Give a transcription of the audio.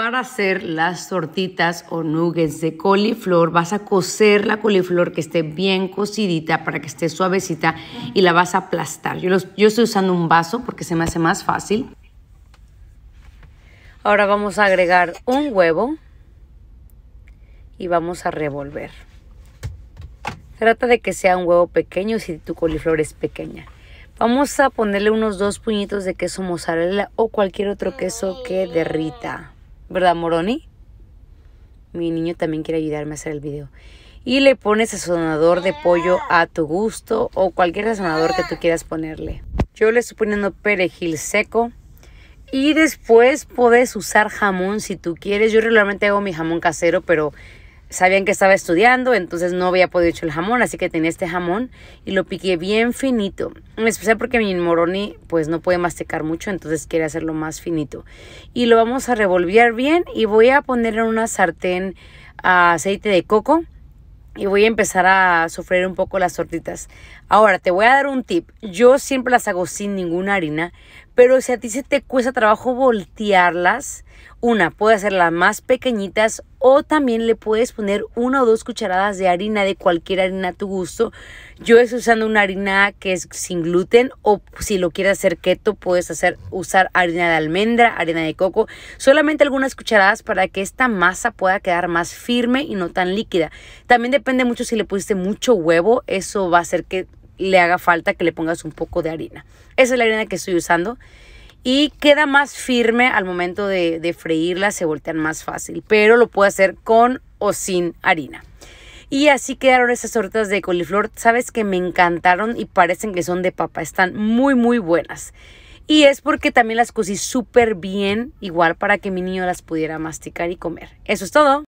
Para hacer las tortitas o nuggets de coliflor, vas a cocer la coliflor que esté bien cocidita para que esté suavecita y la vas a aplastar. Yo, yo estoy usando un vaso porque se me hace más fácil. Ahora vamos a agregar un huevo y vamos a revolver. Trata de que sea un huevo pequeño si tu coliflor es pequeña. Vamos a ponerle unos dos puñitos de queso mozzarella o cualquier otro queso que derrita. ¿Verdad, Moroni? Mi niño también quiere ayudarme a hacer el video. Y le pones sazonador de pollo a tu gusto o cualquier sazonador que tú quieras ponerle. Yo le estoy poniendo perejil seco. Y después puedes usar jamón si tú quieres. Yo regularmente hago mi jamón casero, pero sabían que estaba estudiando, entonces no había podido echar el jamón, así que tenía este jamón y lo piqué bien finito. En especial porque mi moroni pues no puede masticar mucho, entonces quiere hacerlo más finito. Y lo vamos a revolver bien y voy a poner en una sartén aceite de coco y voy a empezar a sufrir un poco las tortitas. Ahora, te voy a dar un tip. Yo siempre las hago sin ninguna harina, pero si a ti se te cuesta trabajo voltearlas, una, puede hacerlas más pequeñitas o también le puedes poner una o dos cucharadas de harina, de cualquier harina a tu gusto. Yo estoy usando una harina que es sin gluten o si lo quieres hacer keto puedes hacer, usar harina de almendra, harina de coco. Solamente algunas cucharadas para que esta masa pueda quedar más firme y no tan líquida. También depende mucho si le pusiste mucho huevo, eso va a hacer que le haga falta que le pongas un poco de harina. Esa es la harina que estoy usando y queda más firme al momento de, freírla, se voltean más fácil, pero lo puedo hacer con o sin harina. Y así quedaron esas tortas de coliflor. Sabes que me encantaron y parecen que son de papa. Están muy, muy buenas. Y es porque también las cocí súper bien, igual para que mi niño las pudiera masticar y comer. Eso es todo.